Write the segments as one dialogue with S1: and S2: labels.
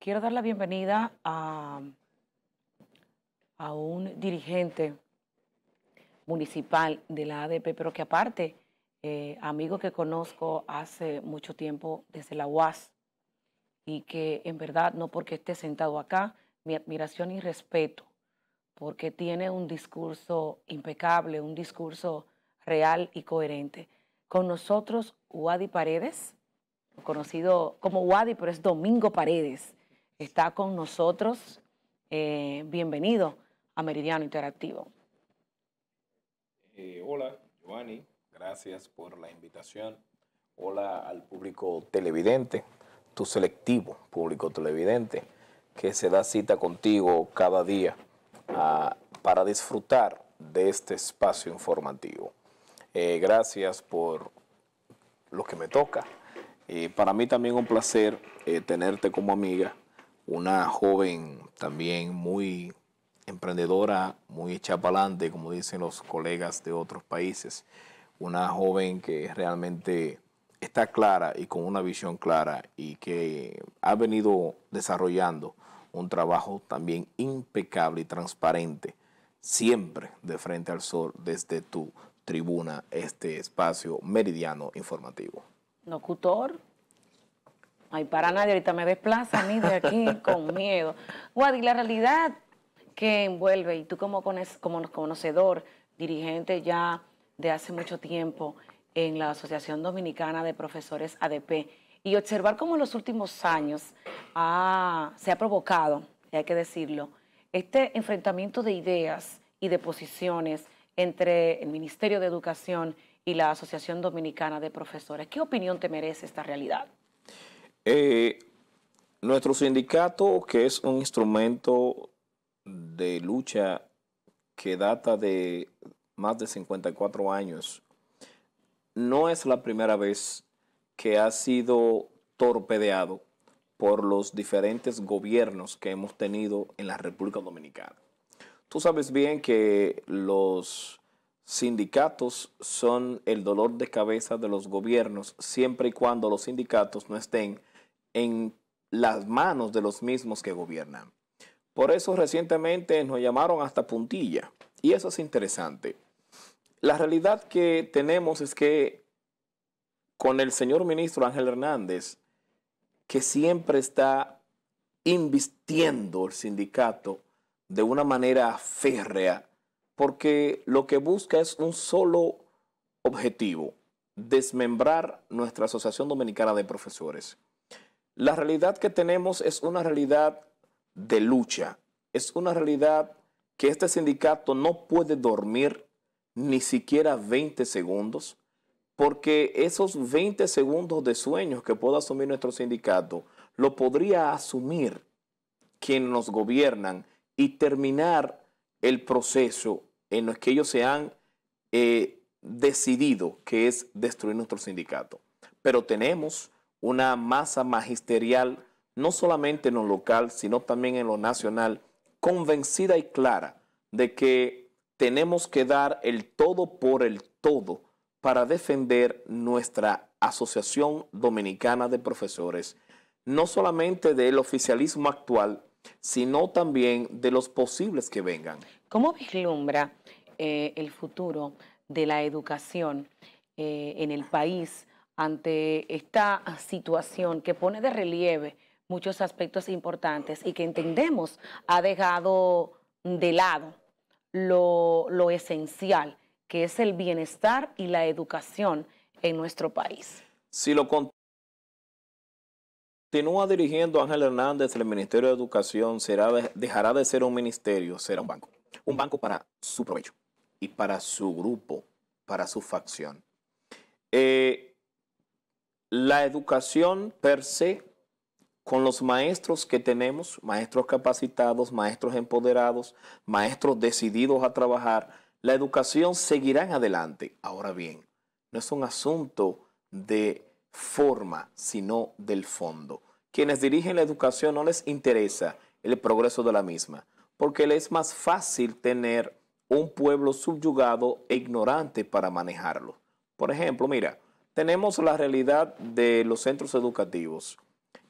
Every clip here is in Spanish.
S1: Quiero dar la bienvenida a, a un dirigente municipal de la ADP, pero que aparte, eh, amigo que conozco hace mucho tiempo desde la UAS y que en verdad, no porque esté sentado acá, mi admiración y respeto, porque tiene un discurso impecable, un discurso real y coherente. Con nosotros, Wadi Paredes, conocido como Wadi, pero es Domingo Paredes, está con nosotros. Eh, bienvenido a Meridiano Interactivo.
S2: Eh, hola, Giovanni. Gracias por la invitación. Hola al público televidente, tu selectivo público televidente, que se da cita contigo cada día ah, para disfrutar de este espacio informativo. Eh, gracias por lo que me toca. Y para mí también un placer tenerte como amiga una joven también muy emprendedora, muy hecha para adelante, como dicen los colegas de otros países. Una joven que realmente está clara y con una visión clara y que ha venido desarrollando un trabajo también impecable y transparente, siempre de frente al sol desde tu tribuna, este espacio meridiano
S1: informativo. Locutor, Ay, para nadie, ahorita me desplaza a mí de aquí con miedo. Guadi, la realidad que envuelve, y tú como, como conocedor, dirigente ya de hace mucho tiempo en la Asociación Dominicana de Profesores ADP, y observar cómo en los últimos años se ha provocado, hay que decirlo, este enfrentamiento de ideas y de posiciones entre el Ministerio de Educación y la Asociación Dominicana de Profesores. ¿Qué opinión te merece esta realidad?
S2: Eh, nuestro sindicato, que es un instrumento de lucha que data de más de 54 años, no es la primera vez que ha sido torpedeado por los diferentes gobiernos que hemos tenido en la República Dominicana. Tú sabes bien que los sindicatos son el dolor de cabeza de los gobiernos siempre y cuando los sindicatos no estén en las manos de los mismos que gobiernan. Por eso recientemente nos llamaron hasta puntilla. Y eso es interesante. La realidad que tenemos es que con el señor ministro Ángel Hernández, que siempre está invistiendo el sindicato de una manera férrea, porque lo que busca es un solo objetivo, desmembrar nuestra Asociación Dominicana de Profesores. La realidad que tenemos es una realidad de lucha, es una realidad que este sindicato no puede dormir ni siquiera 20 segundos, porque esos 20 segundos de sueños que pueda asumir nuestro sindicato, lo podría asumir quien nos gobiernan y terminar el proceso en el que ellos se han eh, decidido, que es destruir nuestro sindicato. Pero tenemos una masa magisterial, no solamente en lo local, sino también en lo nacional, convencida y clara de que tenemos que dar el todo por el todo para defender nuestra Asociación Dominicana de Profesores, no solamente del oficialismo actual, sino también de los posibles que vengan.
S1: ¿Cómo vislumbra eh, el futuro de la educación eh, en el país? ante esta situación que pone de relieve muchos aspectos importantes y que entendemos ha dejado de lado lo, esencial, que es el bienestar y la educación en nuestro país.
S2: Si lo continúa dirigiendo Ángel Hernández, el Ministerio de Educación dejará de ser un ministerio, será un banco. Un banco para su provecho y para su grupo, para su facción. Eh, la educación per se, con los maestros que tenemos, maestros capacitados, maestros empoderados, maestros decididos a trabajar, la educación seguirá en adelante. Ahora bien, no es un asunto de forma, sino del fondo. Quienes dirigen la educación no les interesa el progreso de la misma, porque les es más fácil tener un pueblo subyugado e ignorante para manejarlo. Por ejemplo, mira, tenemos la realidad de los centros educativos.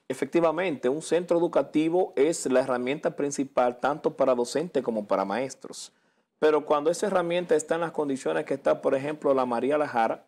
S2: Efectivamente, un centro educativo es la herramienta principal tanto para docentes como para maestros. Pero cuando esa herramienta está en las condiciones que está, por ejemplo, la María Lajara,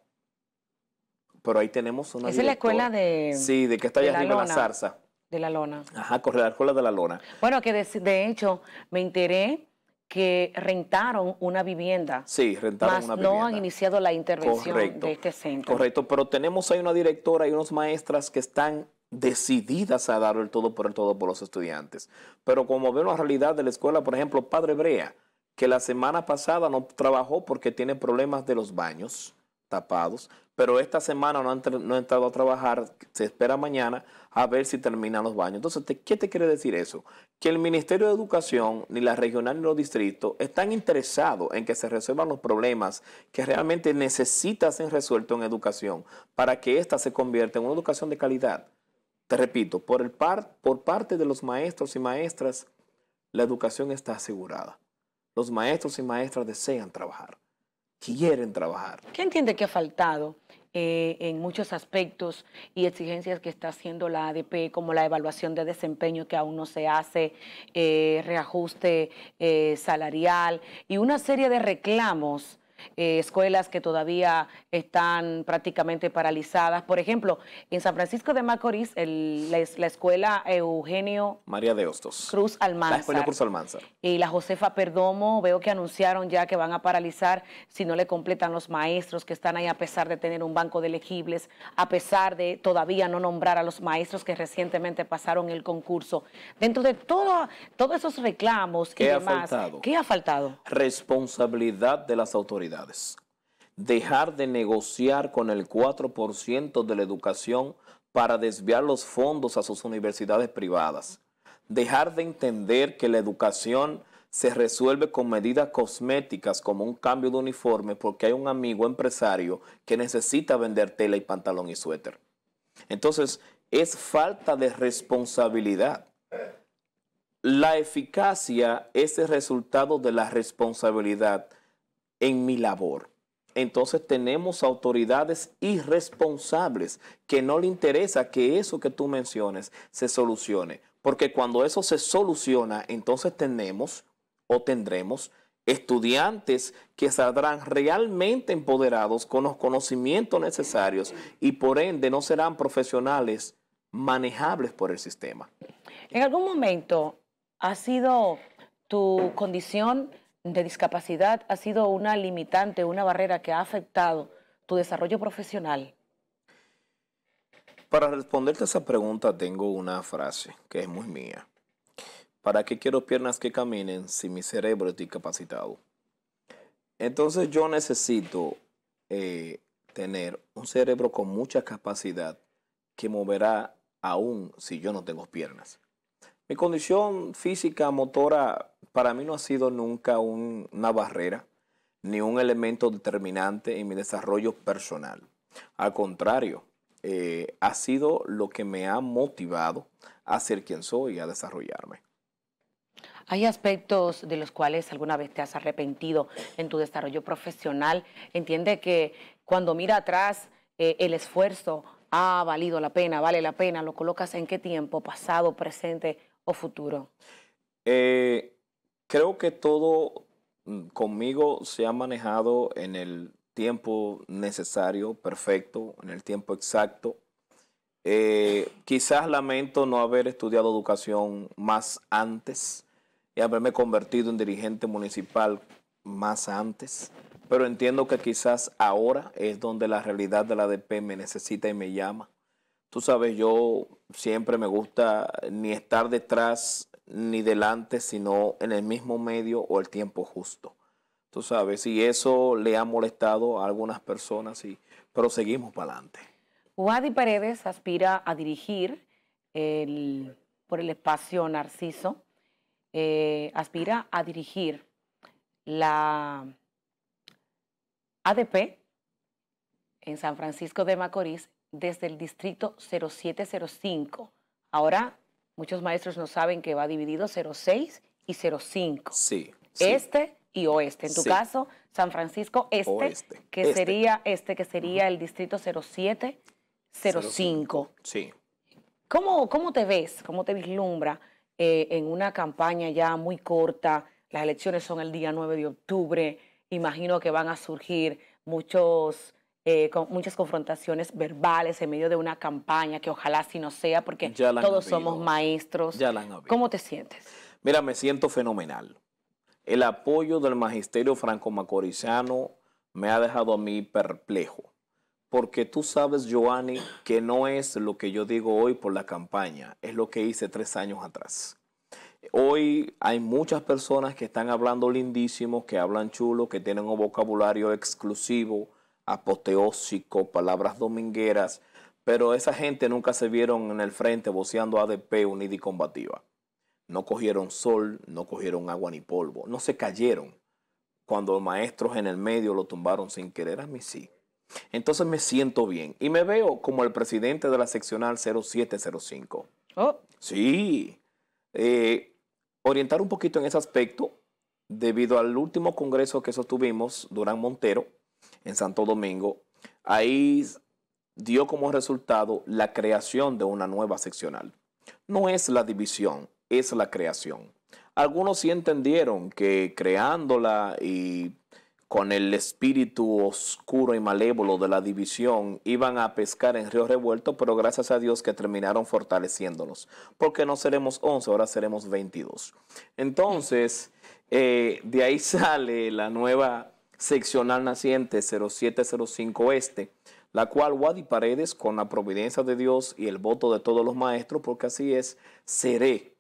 S2: pero ahí tenemos una... Esa es la escuela de... Sí, de que está allá la arriba la zarza.
S1: De la lona. Ajá,
S2: corre la escuela de la lona.
S1: Bueno, que de, de hecho me enteré que rentaron una vivienda.
S2: Sí, rentaron una vivienda. no han
S1: iniciado la intervención de este centro.
S2: Correcto, pero tenemos ahí una directora y unos maestras que están decididas a dar el todo por el todo por los estudiantes. Pero como vemos la realidad de la escuela, por ejemplo, Padre Brea, que la semana pasada no trabajó porque tiene problemas de los baños tapados. Pero esta semana no han, entrado a trabajar, se espera mañana a ver si terminan los baños. Entonces, ¿qué te quiere decir eso? Que el Ministerio de Educación, ni la regional ni los distritos, están interesados en que se resuelvan los problemas que realmente necesitan ser resueltos en educación para que ésta se convierta en una educación de calidad. Te repito, por, el par, por parte de los maestros y maestras, la educación está asegurada. Los maestros y maestras desean trabajar quieren trabajar.
S1: ¿Qué entiende que ha faltado eh, en muchos aspectos y exigencias que está haciendo la ADP, como la evaluación de desempeño que aún no se hace, eh, reajuste eh, salarial y una serie de reclamos eh, escuelas que todavía están prácticamente paralizadas. Por ejemplo, en San Francisco de Macorís, la, escuela Eugenio
S2: María de Hostos. Cruz Almanza La Cruz Almanza.
S1: Y la Josefa Perdomo, veo que anunciaron ya que van a paralizar si no le completan los maestros que están ahí a pesar de tener un banco de elegibles, a pesar de todavía no nombrar a los maestros que recientemente pasaron el concurso. Dentro de todo, todos esos reclamos y demás, ¿qué ha faltado?
S2: Responsabilidad de las autoridades Dejar de negociar con el 4% de la educación para desviar los fondos a sus universidades privadas. Dejar de entender que la educación se resuelve con medidas cosméticas como un cambio de uniforme porque hay un amigo empresario que necesita vender tela y pantalón y suéter. Entonces, es falta de responsabilidad. La eficacia es el resultado de la responsabilidad en mi labor. Entonces tenemos autoridades irresponsables que no le interesa que eso que tú menciones se solucione. Porque cuando eso se soluciona, entonces tenemos o tendremos estudiantes que saldrán realmente empoderados con los conocimientos necesarios y por ende no serán profesionales manejables por el sistema.
S1: ¿En algún momento ha sido tu condición de discapacidad ha sido una limitante, una barrera que ha afectado tu desarrollo profesional?
S2: Para responderte a esa pregunta tengo una frase que es muy mía. ¿Para qué quiero piernas que caminen si mi cerebro es discapacitado? Entonces yo necesito eh, tener un cerebro con mucha capacidad que moverá aún si yo no tengo piernas. Mi condición física motora para mí no ha sido nunca una barrera ni un elemento determinante en mi desarrollo personal. Al contrario, eh, ha sido lo que me ha motivado a ser quien soy y a desarrollarme.
S1: ¿Hay aspectos de los cuales alguna vez te has arrepentido en tu desarrollo profesional? Entiende que cuando mira atrás eh, el esfuerzo ha ah, valido la pena, vale la pena, lo colocas en qué tiempo, pasado, presente o futuro.
S2: Eh, Creo que todo mm, conmigo se ha manejado en el tiempo necesario, perfecto, en el tiempo exacto. Eh, quizás lamento no haber estudiado educación más antes y haberme convertido en dirigente municipal más antes, pero entiendo que quizás ahora es donde la realidad de la ADP me necesita y me llama. Tú sabes, yo siempre me gusta ni estar detrás ni delante, sino en el mismo medio o el tiempo justo. Tú sabes, y eso le ha molestado a algunas personas, y, pero seguimos para adelante.
S1: Wadi Paredes aspira a dirigir el, por el espacio Narciso, eh, aspira a dirigir la ADP en San Francisco de Macorís desde el distrito 0705. Ahora Muchos maestros no saben que va dividido 06 y 05.
S2: Sí. Este
S1: y oeste. En tu caso, San Francisco este, que este. sería este, que sería el distrito 07, 05. Sí. ¿Cómo, te ves? ¿Cómo te vislumbra eh, en una campaña ya muy corta? Las elecciones son el día 9 de octubre. Imagino que van a surgir muchos eh, con muchas confrontaciones verbales en medio de una campaña que ojalá si no sea, porque todos somos maestros. ¿Cómo te sientes?
S2: Mira, me siento fenomenal. El apoyo del magisterio franco-macorizano me ha dejado a mí perplejo. Porque tú sabes, Joanny, que no es lo que yo digo hoy por la campaña, es lo que hice tres años atrás. Hoy hay muchas personas que están hablando lindísimo, que hablan chulo, que tienen un vocabulario exclusivo, apoteósico, palabras domingueras, pero esa gente nunca se vieron en el frente voceando ADP unida y combativa. No cogieron sol, no cogieron agua ni polvo, no se cayeron. Cuando maestros en el medio lo tumbaron sin querer, a mí sí. Entonces me siento bien y me veo como el presidente de la seccional 0705. Oh. Sí. Eh, orientar un poquito en ese aspecto, debido al último congreso que sostuvimos, Durán Montero, en Santo Domingo, ahí dio como resultado la creación de una nueva seccional. No es la división, es la creación. Algunos sí entendieron que creándola y con el espíritu oscuro y malévolo de la división, iban a pescar en río revuelto, pero gracias a Dios que terminaron fortaleciéndolos. porque no seremos 11, ahora seremos 22. Entonces, eh, de ahí sale la nueva seccional naciente 0705 Este, la cual Wadi Paredes, con la providencia de Dios y el voto de todos los maestros, porque así es, seré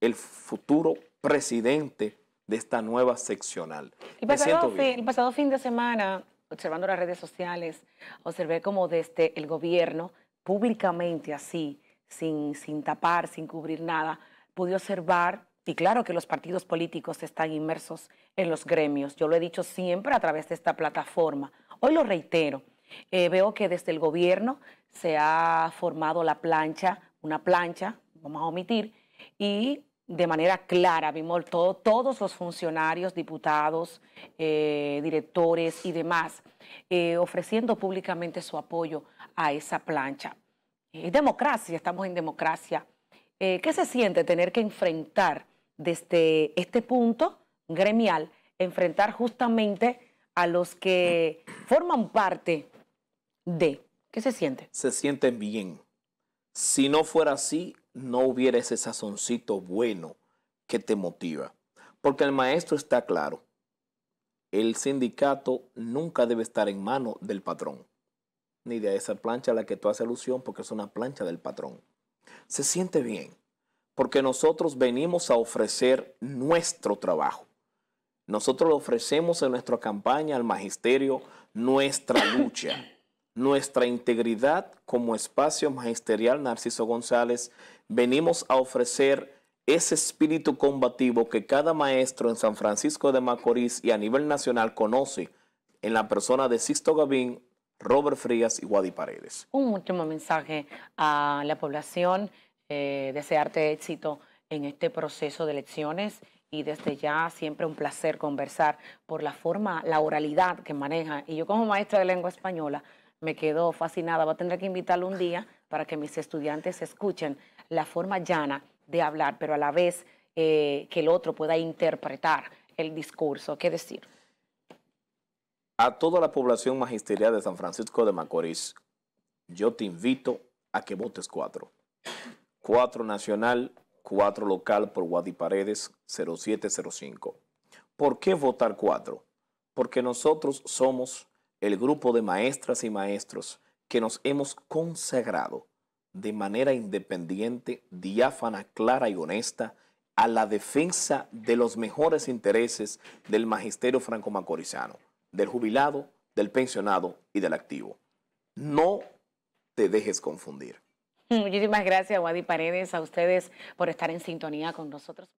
S2: el futuro presidente de esta nueva seccional. El pasado,
S1: fin, de semana, observando las redes sociales, observé como desde el gobierno, públicamente así, sin, sin tapar, sin cubrir nada, pude observar y claro que los partidos políticos están inmersos en los gremios. Yo lo he dicho siempre a través de esta plataforma. Hoy lo reitero. Eh, veo que desde el gobierno se ha formado la plancha, una plancha, vamos a omitir, y de manera clara, vimos todos los funcionarios, diputados, eh, directores y demás, eh, ofreciendo públicamente su apoyo a esa plancha. Es democracia, estamos en democracia. ¿Qué se siente tener que enfrentar? desde este punto gremial enfrentar justamente a los que forman parte de. ¿Qué se siente?
S2: Se siente bien. Si no fuera así, no hubiera ese sazoncito bueno que te motiva. Porque el maestro está claro, el sindicato nunca debe estar en mano del patrón, ni de esa plancha a la que tú haces alusión, porque es una plancha del patrón. Se siente bien porque nosotros venimos a ofrecer nuestro trabajo. Nosotros le ofrecemos en nuestra campaña al magisterio nuestra lucha, nuestra integridad como espacio magisterial Narciso González. Venimos a ofrecer ese espíritu combativo que cada maestro en San Francisco de Macorís y a nivel nacional conoce en la persona de Sixto Gavín, Robert Frías y Guadi Paredes.
S1: Un último mensaje a la población eh, desearte éxito en este proceso de elecciones y desde ya siempre un placer conversar por la forma, la oralidad que maneja. Y yo como maestra de lengua española me quedo fascinada, va a tener que invitarlo un día para que mis estudiantes escuchen la forma llana de hablar, pero a la vez eh, que el otro pueda interpretar el discurso. ¿Qué decir?
S2: A toda la población magisterial de San Francisco de Macorís, yo te invito a que votes cuatro. 4 nacional, 4 local por Paredes 0705. ¿Por qué votar 4? Porque nosotros somos el grupo de maestras y maestros que nos hemos consagrado de manera independiente, diáfana, clara y honesta a la defensa de los mejores intereses del magisterio franco-macorizano, del jubilado, del pensionado y del activo. No te dejes confundir.
S1: Muchísimas gracias, Wadi Paredes, a ustedes por estar en sintonía con nosotros.